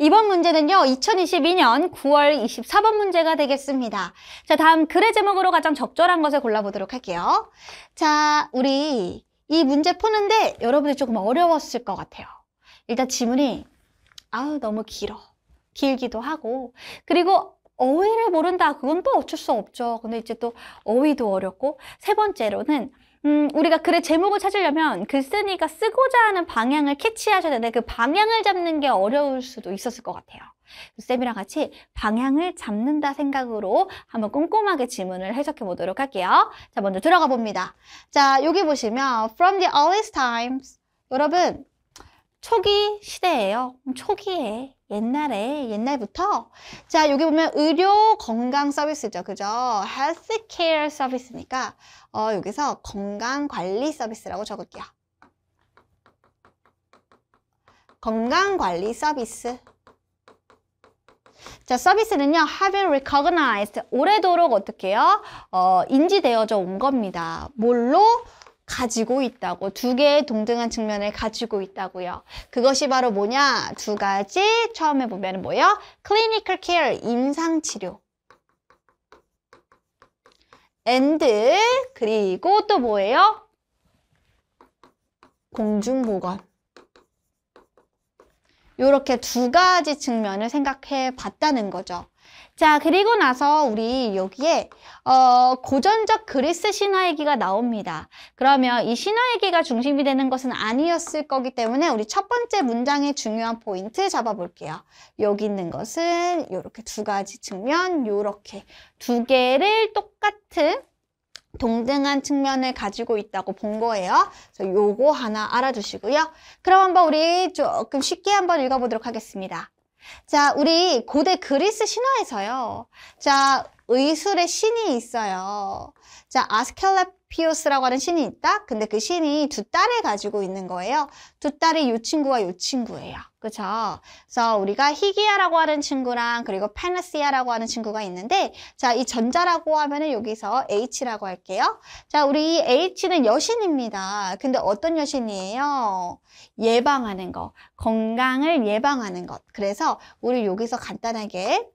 이번 문제는요. 2022년 9월 24번 문제가 되겠습니다. 자, 다음 글의 제목으로 가장 적절한 것을 골라보도록 할게요. 자, 우리 이 문제 푸는데 여러분이 조금 어려웠을 것 같아요. 일단 지문이 아우 너무 길어. 길기도 하고 그리고 어휘를 모른다 그건 또 어쩔 수 없죠 근데 이제 또 어휘도 어렵고 세 번째로는 음, 우리가 글의 제목을 찾으려면 글쓴이가 쓰고자 하는 방향을 캐치하셔야 되는데 그 방향을 잡는 게 어려울 수도 있었을 것 같아요. 쌤이랑 같이 방향을 잡는다 생각으로 한번 꼼꼼하게 지문을 해석해 보도록 할게요. 자, 먼저 들어가 봅니다. 자, 여기 보시면 from the earliest times 여러분 초기 시대예요. 초기에 옛날에 옛날부터 자 여기 보면 의료 건강 서비스죠 그죠 h h e a l t 헬스 r 어 서비스니까 어, 여기서 건강 관리 서비스라고 적을게요 건강 관리 서비스 자 서비스는요 have been recognized 오래도록 어떻게 요 어, 인지되어져 온 겁니다 뭘로 가지고 있다고 두 개의 동등한 측면을 가지고 있다고요. 그것이 바로 뭐냐? 두 가지 처음에 보면 뭐예요? 클리 i n i c 임상 치료 a 드 그리고 또 뭐예요? 공중보건 이렇게 두 가지 측면을 생각해 봤다는 거죠. 자, 그리고 나서 우리 여기에 어, 고전적 그리스 신화 얘기가 나옵니다. 그러면 이 신화 얘기가 중심이 되는 것은 아니었을 거기 때문에 우리 첫 번째 문장의 중요한 포인트 잡아볼게요. 여기 있는 것은 이렇게 두 가지 측면, 이렇게 두 개를 똑같은 동등한 측면을 가지고 있다고 본 거예요. 그래서 요거 하나 알아주시고요. 그럼 한번 우리 조금 쉽게 한번 읽어보도록 하겠습니다. 자, 우리 고대 그리스 신화에서요. 자, 의술의 신이 있어요. 자, 아스켈레피오스라고 하는 신이 있다? 근데 그 신이 두 딸을 가지고 있는 거예요. 두 딸이 요 친구와 요 친구예요. 그쵸? 그래서 우리가 희귀아라고 하는 친구랑 그리고 파나시아라고 하는 친구가 있는데 자, 이 전자라고 하면은 여기서 H라고 할게요. 자, 우리 H는 여신입니다. 근데 어떤 여신이에요? 예방하는 것, 건강을 예방하는 것. 그래서 우리 여기서 간단하게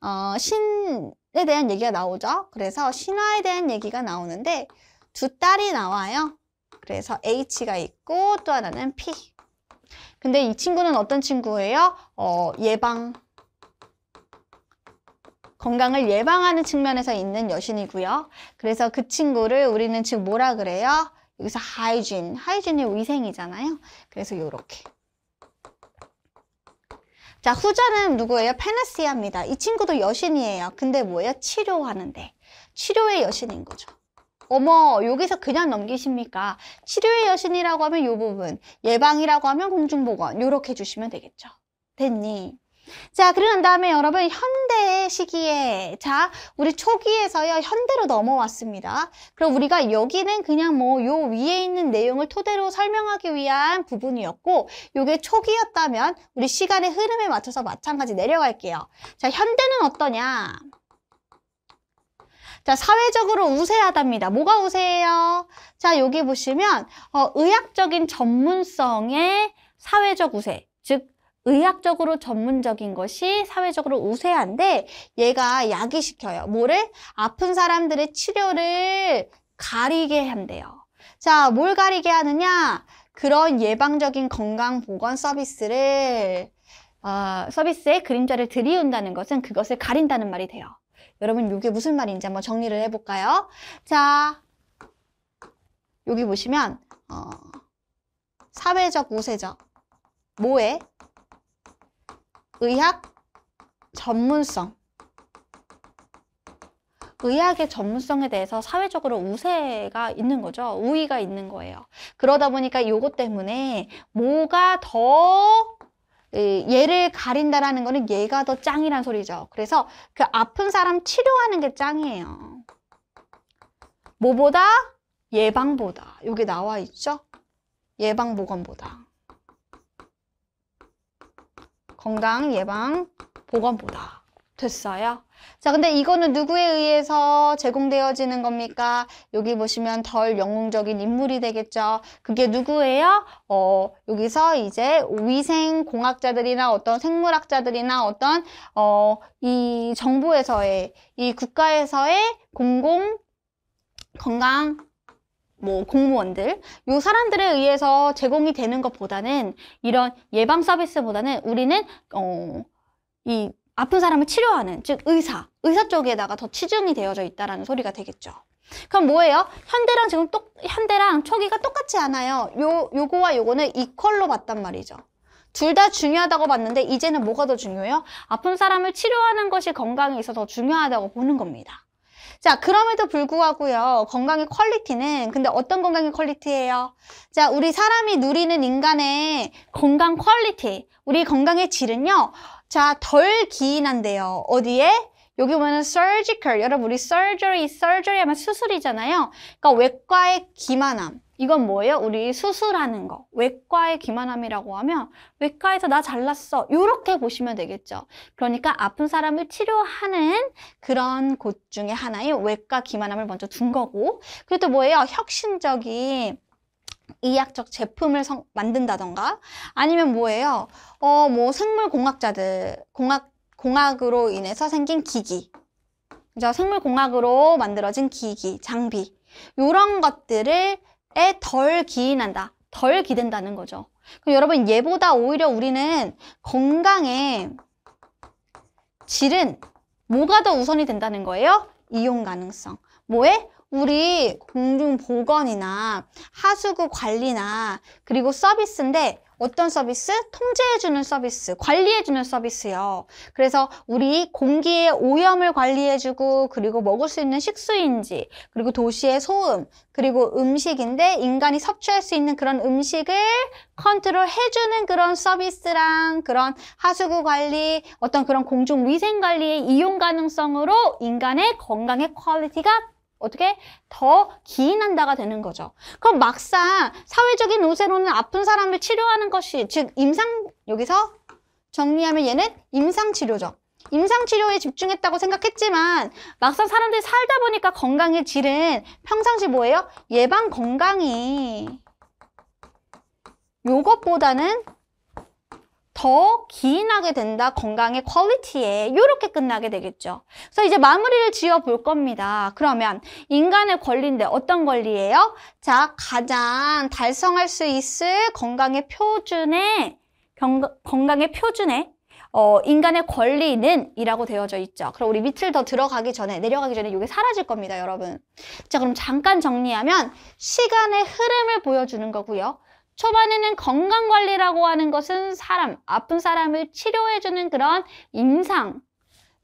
어, 신에 대한 얘기가 나오죠. 그래서 신화에 대한 얘기가 나오는데 두 딸이 나와요. 그래서 H가 있고 또 하나는 P. 근데 이 친구는 어떤 친구예요? 어, 예방, 건강을 예방하는 측면에서 있는 여신이고요. 그래서 그 친구를 우리는 지금 뭐라 그래요? 여기서 하이진, 하이진이 위생이잖아요. 그래서 요렇게 자, 후자는 누구예요? 페네시아입니다. 이 친구도 여신이에요. 근데 뭐예요? 치료하는데. 치료의 여신인 거죠. 어머 여기서 그냥 넘기십니까? 치료의 여신이라고 하면 요 부분, 예방이라고 하면 공중보건 요렇게 주시면 되겠죠. 됐니? 자, 그런 다음에 여러분 현대 시기에 자, 우리 초기에서요 현대로 넘어왔습니다. 그럼 우리가 여기는 그냥 뭐 요 위에 있는 내용을 토대로 설명하기 위한 부분이었고 요게 초기였다면 우리 시간의 흐름에 맞춰서 마찬가지 내려갈게요. 자, 현대는 어떠냐? 자, 사회적으로 우세하답니다. 뭐가 우세해요? 자, 여기 보시면 어, 의학적인 전문성의 사회적 우세, 즉 의학적으로 전문적인 것이 사회적으로 우세한데 얘가 야기시켜요. 뭐를? 아픈 사람들의 치료를 가리게 한대요. 자, 뭘 가리게 하느냐? 그런 예방적인 건강보건 서비스를 어, 서비스의 그림자를 들이운다는 것은 그것을 가린다는 말이 돼요. 여러분 이게 무슨 말인지 한번 정리를 해볼까요? 자, 여기 보시면 어, 사회적, 우세적, 모의, 의학, 전문성 의학의 전문성에 대해서 사회적으로 우세가 있는 거죠. 우위가 있는 거예요. 그러다 보니까 이것 때문에 뭐가 더 예, 얘를 가린다라는 거는 얘가 더 짱이란 소리죠. 그래서 그 아픈 사람 치료하는 게 짱이에요. 뭐보다? 예방보다. 여기 나와 있죠? 예방보건보다. 건강, 예방, 보건보다. 됐어요? 자, 근데 이거는 누구에 의해서 제공되어지는 겁니까? 여기 보시면 덜 영웅적인 인물이 되겠죠. 그게 누구예요? 어, 여기서 이제 위생공학자들이나 어떤 생물학자들이나 어떤 어, 이 정부에서의 이 국가에서의 공공 건강 뭐 공무원들 요 사람들에 의해서 제공이 되는 것보다는 이런 예방 서비스보다는 우리는 어, 이 아픈 사람을 치료하는 즉 의사 의사 쪽에다가 더 치중이 되어져 있다는 소리가 되겠죠. 그럼 뭐예요? 현대랑 지금 똑 현대랑 초기가 똑같지 않아요. 요 요거와 요거는 이퀄로 봤단 말이죠. 둘 다 중요하다고 봤는데 이제는 뭐가 더 중요해요? 아픈 사람을 치료하는 것이 건강에 있어서 중요하다고 보는 겁니다. 자 그럼에도 불구하고요 건강의 퀄리티는 근데 어떤 건강의 퀄리티예요? 자 우리 사람이 누리는 인간의 건강 퀄리티 우리 건강의 질은요 자, 덜 기인한데요. 어디에? 여기 보면 surgical. 여러분, 우리 surgery, surgery 하면 수술이잖아요. 그러니까 외과의 기만함. 이건 뭐예요? 우리 수술하는 거. 외과의 기만함이라고 하면 외과에서 나 잘났어. 이렇게 보시면 되겠죠. 그러니까 아픈 사람을 치료하는 그런 곳 중에 하나인 외과 기만함을 먼저 둔 거고. 그리고 또 뭐예요? 혁신적인 의학적 제품을 성, 만든다던가 아니면 뭐예요? 어, 뭐 생물공학자들, 공학, 공학으로 인해서 생긴 기기. 그죠? 생물공학으로 만들어진 기기, 장비. 요런 것들을 에덜 기인한다. 덜 기댄다는 거죠. 그럼 여러분 얘보다 오히려 우리는 건강에 질은 뭐가 더 우선이 된다는 거예요? 이용 가능성. 뭐에? 우리 공중 보건이나 하수구 관리나 그리고 서비스인데 어떤 서비스? 통제해주는 서비스, 관리해주는 서비스요. 그래서 우리 공기의 오염을 관리해주고 그리고 먹을 수 있는 식수인지 그리고 도시의 소음 그리고 음식인데 인간이 섭취할 수 있는 그런 음식을 컨트롤해주는 그런 서비스랑 그런 하수구 관리 어떤 그런 공중 위생 관리의 이용 가능성으로 인간의 건강의 퀄리티가 어떻게 더 기인한다가 되는 거죠. 그럼 막상 사회적인 우세로는 아픈 사람을 치료하는 것이 즉 임상 여기서 정리하면 얘는 임상치료죠. 임상치료에 집중했다고 생각했지만 막상 사람들이 살다 보니까 건강의 질은 평상시 뭐예요? 예방 건강이 요것보다는 더 기인하게 된다 건강의 퀄리티에 이렇게 끝나게 되겠죠 그래서 이제 마무리를 지어 볼 겁니다 그러면 인간의 권리인데 어떤 권리예요? 자 가장 달성할 수 있을 건강의 표준에 건강의 표준에 어, 인간의 권리는 이라고 되어져 있죠. 그럼 우리 밑을 더 들어가기 전에 내려가기 전에 이게 사라질 겁니다. 여러분. 자 그럼 잠깐 정리하면 시간의 흐름을 보여주는 거고요. 초반에는 건강관리라고 하는 것은 사람, 아픈 사람을 치료해주는 그런 임상.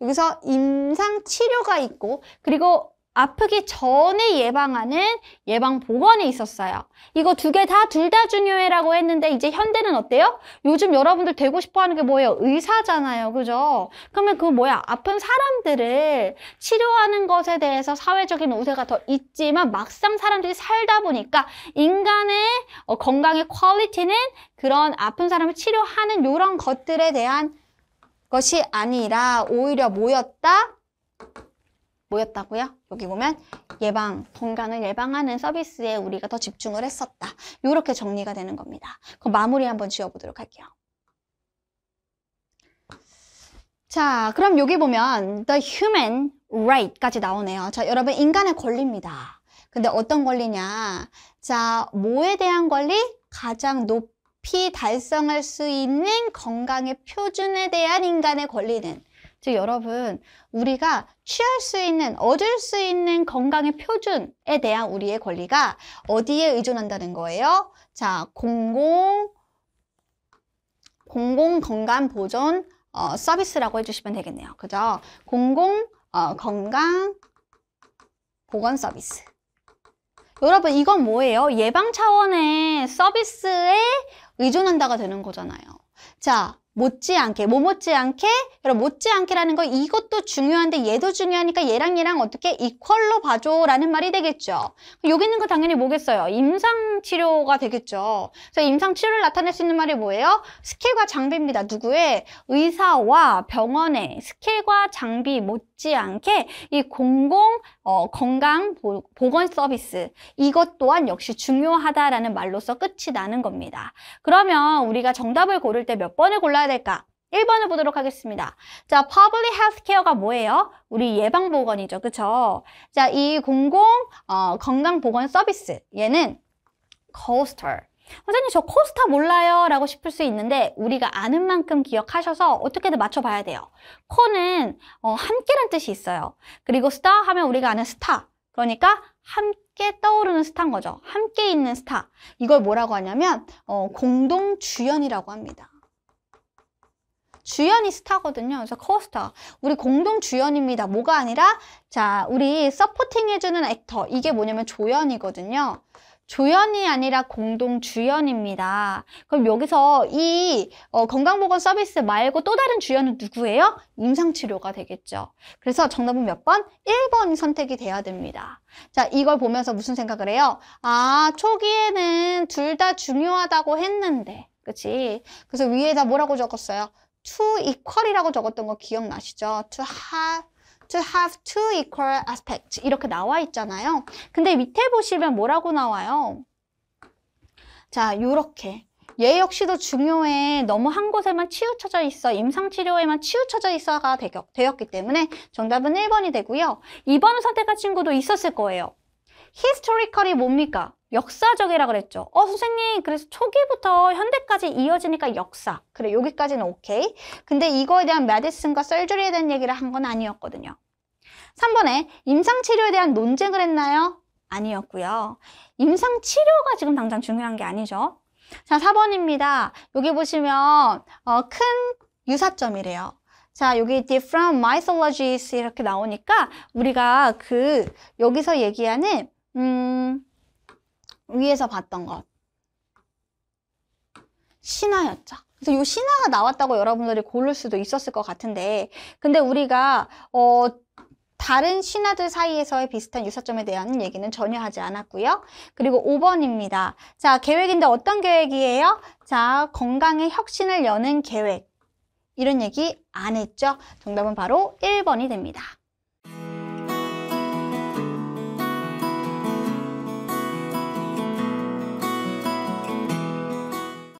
여기서 임상 치료가 있고, 그리고 아프기 전에 예방하는 예방 보건에 있었어요. 이거 두 개 다 둘 다 중요해라고 했는데 이제 현대는 어때요? 요즘 여러분들 되고 싶어하는 게 뭐예요? 의사잖아요. 그죠? 그러면 그 뭐야? 아픈 사람들을 치료하는 것에 대해서 사회적인 우세가 더 있지만 막상 사람들이 살다 보니까 인간의 어, 건강의 퀄리티는 그런 아픈 사람을 치료하는 이런 것들에 대한 것이 아니라 오히려 뭐였다 뭐였다고요? 여기 보면 예방, 건강을 예방하는 서비스에 우리가 더 집중을 했었다. 이렇게 정리가 되는 겁니다. 그럼 마무리 한번 지어보도록 할게요. 자, 그럼 여기 보면 the human right까지 나오네요. 자, 여러분 인간의 권리입니다. 근데 어떤 권리냐? 자, 뭐에 대한 권리? 가장 높이 달성할 수 있는 건강의 표준에 대한 인간의 권리는 즉 여러분 우리가 취할 수 있는 얻을 수 있는 건강의 표준에 대한 우리의 권리가 어디에 의존한다는 거예요? 자 공공 공공 건강 보존 어, 서비스라고 해주시면 되겠네요. 그죠? 공공 어, 건강 보건 서비스. 여러분 이건 뭐예요? 예방 차원의 서비스에 의존한다가 되는 거잖아요. 자, 못지않게, 뭐 못지않게? 여러분, 못지않게라는 거 이것도 중요한데 얘도 중요하니까 얘랑 얘랑 어떻게 이퀄로 봐줘 라는 말이 되겠죠. 여기 있는 거 당연히 뭐겠어요? 임상치료가 되겠죠. 그래서 임상치료를 나타낼 수 있는 말이 뭐예요? 스킬과 장비입니다. 누구의? 의사와 병원의 스킬과 장비 못지않게 이 공공 어, 건강 보, 건 서비스 이것 또한 역시 중요하다라는 말로서 끝이 나는 겁니다. 그러면 우리가 정답을 고를 때 몇 번을 골라야 될까? 1번을 보도록 하겠습니다. 자, public healthcare가 뭐예요? 우리 예방보건이죠. 그쵸? 자, 이 공공 어, 건강보건 서비스 얘는 코스터 선생님 저코스터 몰라요 라고 싶을 수 있는데 우리가 아는 만큼 기억하셔서 어떻게든 맞춰봐야 돼요 코는 어, 함께란 뜻이 있어요 그리고 스타 하면 우리가 아는 스타 그러니까 함께 떠오르는 스타인 거죠 함께 있는 스타 이걸 뭐라고 하냐면 어, 공동주연이라고 합니다 주연이 스타거든요. 그래서 커스터 우리 공동 주연입니다. 뭐가 아니라 자, 우리 서포팅 해주는 액터. 이게 뭐냐면 조연이거든요. 조연이 아니라 공동 주연입니다. 그럼 여기서 이 어, 건강보건 서비스 말고 또 다른 주연은 누구예요? 임상치료가 되겠죠. 그래서 정답은 몇 번? 1번이 선택이 돼야 됩니다. 자, 이걸 보면서 무슨 생각을 해요? 아, 초기에는 둘 다 중요하다고 했는데. 그치? 그래서 위에다 뭐라고 적었어요? to equal이라고 적었던 거 기억나시죠? to have to have two equal aspects 이렇게 나와 있잖아요. 근데 밑에 보시면 뭐라고 나와요? 자, 요렇게 얘 역시도 중요해. 너무 한 곳에만 치우쳐져 있어. 임상치료에만 치우쳐져 있어가 되었기 때문에 정답은 1번이 되고요. 2번을 선택한 친구도 있었을 거예요. 히스토리컬이 뭡니까? 역사적이라 그랬죠. 어 선생님 그래서 초기부터 현대까지 이어지니까 역사. 그래 여기까지는 오케이. 근데 이거에 대한 메디슨과 썰주리에 대한 얘기를 한 건 아니었거든요. 3번에 임상치료에 대한 논쟁을 했나요? 아니었고요. 임상치료가 지금 당장 중요한 게 아니죠. 자 4번입니다. 여기 보시면 어, 큰 유사점이래요. 자, 여기 different mythologies 이렇게 나오니까 우리가 그 여기서 얘기하는 음 위에서 봤던 것. 신화였죠. 그래서 요 신화가 나왔다고 여러분들이 고를 수도 있었을 것 같은데 근데 우리가 어 다른 신화들 사이에서의 비슷한 유사점에 대한 얘기는 전혀 하지 않았고요. 그리고 5번입니다. 자, 계획인데 어떤 계획이에요? 자, 건강의 혁신을 여는 계획. 이런 얘기 안 했죠? 정답은 바로 1번이 됩니다.